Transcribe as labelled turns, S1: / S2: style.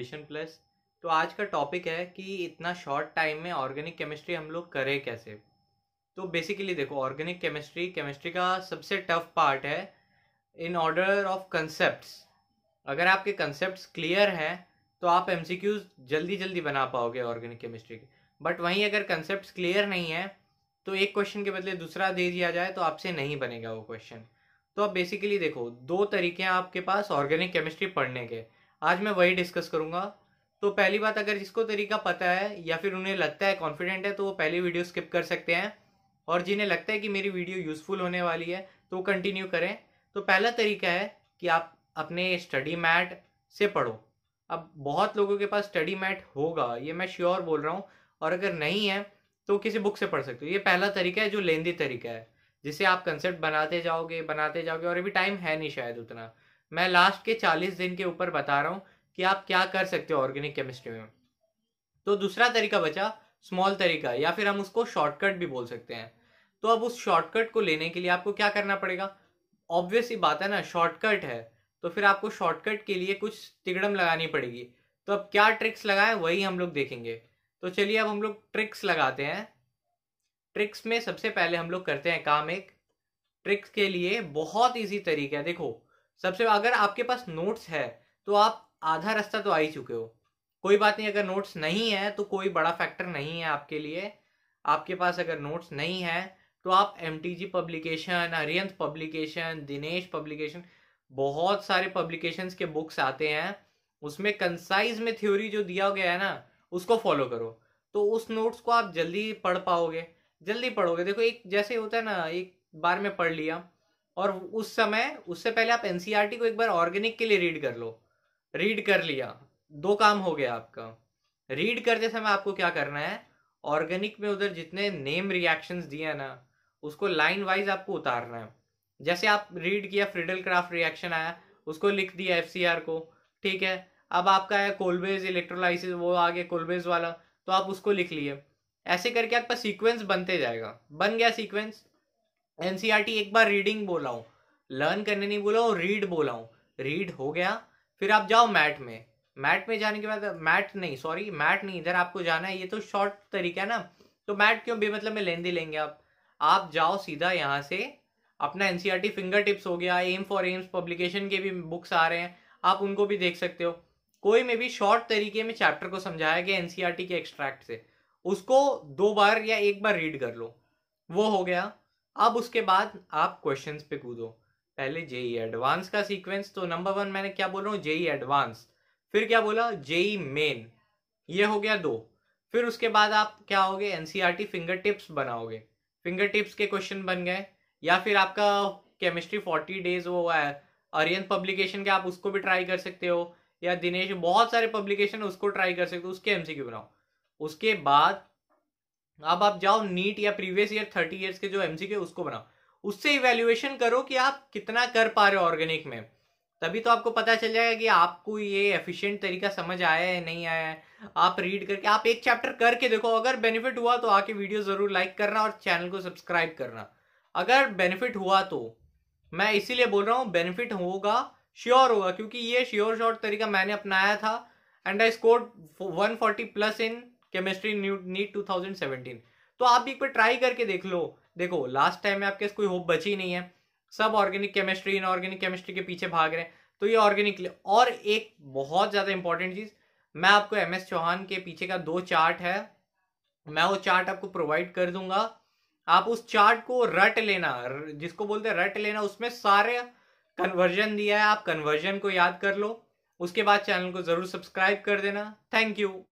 S1: nutrition plus तो आज का टॉपिक है कि इतना शॉर्ट टाइम में ऑर्गेनिक केमिस्ट्री हम लोग करें कैसे तो बेसिकली देखो ऑर्गेनिक केमिस्ट्री केमिस्ट्री का सबसे टफ पार्ट है इन ऑर्डर ऑफ कंसेप्ट अगर आपके कंसेप्ट क्लियर हैं तो आप एम जल्दी जल्दी बना पाओगे ऑर्गेनिक केमिस्ट्री के बट वहीं अगर कंसेप्ट क्लियर नहीं है तो एक क्वेश्चन के बदले दूसरा दे दिया जाए तो आपसे नहीं बनेगा वो क्वेश्चन तो अब बेसिकली देखो दो तरीके हैं आपके पास ऑर्गेनिक केमिस्ट्री पढ़ने के आज मैं वही डिस्कस करूंगा तो पहली बात अगर जिसको तरीका पता है या फिर उन्हें लगता है कॉन्फिडेंट है तो वो पहली वीडियो स्किप कर सकते हैं और जिन्हें लगता है कि मेरी वीडियो यूज़फुल होने वाली है तो वो कंटिन्यू करें तो पहला तरीका है कि आप अपने स्टडी मैट से पढ़ो अब बहुत लोगों के पास स्टडी मैट होगा ये मैं श्योर बोल रहा हूँ और अगर नहीं है तो किसी बुक से पढ़ सकते हो ये पहला तरीका है जो लेंदी तरीका है जिसे आप कंसेप्ट बनाते जाओगे बनाते जाओगे और अभी टाइम है नहीं शायद उतना मैं लास्ट के चालीस दिन के ऊपर बता रहा हूँ कि आप क्या कर सकते हो ऑर्गेनिक केमिस्ट्री में तो दूसरा तरीका बचा स्मॉल तरीका या फिर हम उसको शॉर्टकट भी बोल सकते हैं तो अब उस शॉर्टकट को लेने के लिए आपको क्या करना पड़ेगा ऑब्वियस ही बात है ना शॉर्टकट है तो फिर आपको शॉर्टकट के लिए कुछ तिगड़म लगानी पड़ेगी तो अब क्या ट्रिक्स लगाएं वही हम लोग देखेंगे तो चलिए अब हम लोग ट्रिक्स लगाते हैं ट्रिक्स में सबसे पहले हम लोग करते हैं काम एक ट्रिक्स के लिए बहुत इजी तरीका है देखो सबसे अगर आपके पास नोट्स है तो आप आधा रास्ता तो आ ही चुके हो कोई बात नहीं अगर नोट्स नहीं है तो कोई बड़ा फैक्टर नहीं है आपके लिए आपके पास अगर नोट्स नहीं है तो आप M publication Arihant publication Dinesh publication बहुत सारे पब्लिकेशन के बुक्स आते हैं उसमें कंसाइज में थ्योरी जो दिया गया है ना उसको फॉलो करो तो उस नोट्स को आप जल्दी पढ़ पाओगे जल्दी पढ़ोगे देखो एक जैसे होता है ना एक बार में पढ़ लिया और उस समय उससे पहले आप एनसीईआरटी e को एक बार ऑर्गेनिक के लिए रीड कर लो रीड कर लिया दो काम हो गया आपका रीड करते समय आपको क्या करना है ऑर्गेनिक में उधर जितने नेम रिएक्शंस दिए हैं ना उसको लाइन वाइज आपको उतारना है जैसे आप रीड किया फ्रिडल क्राफ्ट रिएक्शन आया उसको लिख दिया एफ को ठीक है अब आपका आया कोलबेज इलेक्ट्रोलाइसिस वो आ गया कोलबेज वाला तो आप उसको लिख लिए ऐसे करके आपका सीक्वेंस बनते जाएगा बन गया सीक्वेंस एनसीईआरटी एक बार रीडिंग बोला हूँ लर्न करने नहीं बोला हूँ रीड बोला हूँ रीड हो गया फिर आप जाओ मैट में मैट में जाने के बाद मैट नहीं सॉरी मैट नहीं इधर आपको जाना है ये तो शॉर्ट तरीका है ना तो मैट क्यों बेमतलब में लेंदी लेंगे आप आप जाओ सीधा यहाँ से अपना एनसीईआरटी फिंगर टिप्स हो गया एम फॉर एम्स पब्लिकेशन के भी बुक्स आ रहे हैं आप उनको भी देख सकते हो कोई में भी शॉर्ट तरीके में चैप्टर को समझाया गया एनसीआरटी के एक्सट्रैक्ट से उसको दो बार या एक बार रीड कर लो वो हो गया अब उसके बाद आप क्वेश्चन पे कूदो पहले जेई एडवांस e का सीक्वेंस तो नंबर वन मैंने क्या बोल रहा हूँ जेई एडवांस e फिर क्या बोला जेई मेन e ये हो गया दो फिर उसके बाद आप क्या होगे एनसीईआरटी फिंगर टिप्स बनाओगे फिंगर टिप्स के क्वेश्चन बन गए या फिर आपका केमिस्ट्री फोर्टी डेज वो है अरियन पब्लिकेशन के आप उसको भी ट्राई कर सकते हो या दिनेश बहुत सारे पब्लिकेशन उसको ट्राई कर सकते हो उसके एमसीक्यू बनाओ उसके बाद अब आप जाओ नीट या प्रीवियस ईयर थर्टी ईयर्स के जो एमसीक्यू उसको बनाओ उससे इवेल्युएशन करो कि आप कितना कर पा रहे हो ऑर्गेनिक में तभी तो आपको पता चल जाएगा कि आपको ये एफिशिएंट तरीका समझ आया है नहीं आया है आप रीड करके आप एक चैप्टर करके देखो अगर बेनिफिट हुआ तो आके वीडियो ज़रूर लाइक करना और चैनल को सब्सक्राइब करना अगर बेनिफिट हुआ तो मैं इसीलिए बोल रहा हूँ बेनिफिट होगा श्योर होगा क्योंकि ये श्योर शॉर्ट तरीका मैंने अपनाया था and I score one forty plus in chemistry NEET 2017 तो आप भी एक बार ट्राई करके देख लो देखो लास्ट टाइम में आपके कोई होप बची नहीं है सब ऑर्गेनिक केमिस्ट्री इनऑर्गेनिक केमिस्ट्री के पीछे भाग रहे हैं तो ये ऑर्गेनिक और एक बहुत ज़्यादा इंपॉर्टेंट चीज़ मैं आपको एम एस चौहान के पीछे का दो चार्ट है मैं वो चार्ट आपको प्रोवाइड कर दूंगा आप उस चार्ट को रट लेना जिसको बोलते हैं रट लेना उसमें सारे कन्वर्जन दिया है आप कन्वर्जन को याद कर लो उसके बाद चैनल को ज़रूर सब्सक्राइब कर देना थैंक यू